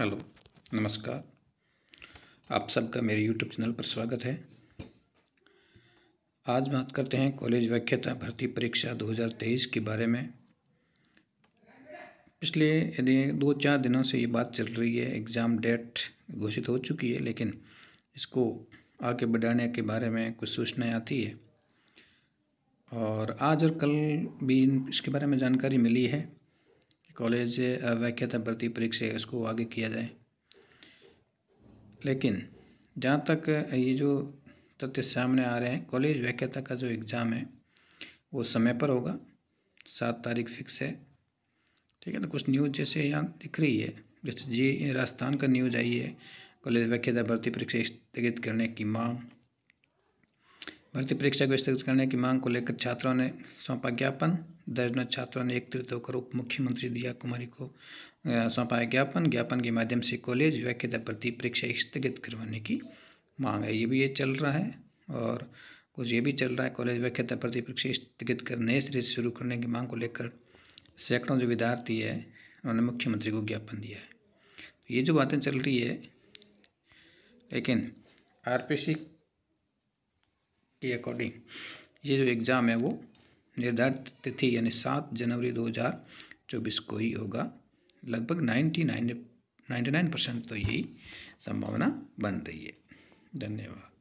hello नमस्कार आप सबका मेरे यूट्यूब चैनल पर स्वागत है आज बात करते हैं कॉलेज व्याख्याता भर्ती परीक्षा 2023 के बारे में पिछले यदि दो चार दिनों से ये बात चल रही है एग्ज़ाम डेट घोषित हो चुकी है लेकिन इसको आगे बढ़ाने के बारे में कुछ सूचनाएं आती है और आज और कल भी इसके बारे में जानकारी मिली है कॉलेज व्याख्याता भर्ती परीक्षा इसको आगे किया जाए लेकिन जहाँ तक ये जो तथ्य सामने आ रहे हैं कॉलेज व्याख्याता का जो एग्ज़ाम है वो समय पर होगा सात तारीख फिक्स है ठीक है तो कुछ न्यूज़ जैसे यहाँ दिख रही है जैसे जी राजस्थान का न्यूज़ आई है कॉलेज व्याख्याता भर्ती परीक्षा स्थगित करने की मांग भर्ती परीक्षा को स्थगित करने की मांग को लेकर छात्रों ने सौंपा ज्ञापन दर्जनों छात्रों ने एकत्रित होकर उप मुख्यमंत्री दिया कुमारी को सौंपा ज्ञापन ज्ञापन के माध्यम से कॉलेज व्याख्यता प्रति परीक्षा स्थगित करवाने की मांग है ये भी ये चल रहा है और कुछ ये भी चल रहा है कॉलेज व्याख्यता प्रति परीक्षा स्थगित कर नए सिरे से शुरू करने की मांग को लेकर सैकड़ों जो विद्यार्थी है उन्होंने मुख्यमंत्री को ज्ञापन दिया है तो ये जो बातें चल रही है लेकिन सी के अकॉर्डिंग ये जो एग्ज़ाम है वो निर्धारित तिथि यानी सात जनवरी दो हज़ार चौबीस को ही होगा लगभग ninety nine ninety nine percent तो यही संभावना बन रही है धन्यवाद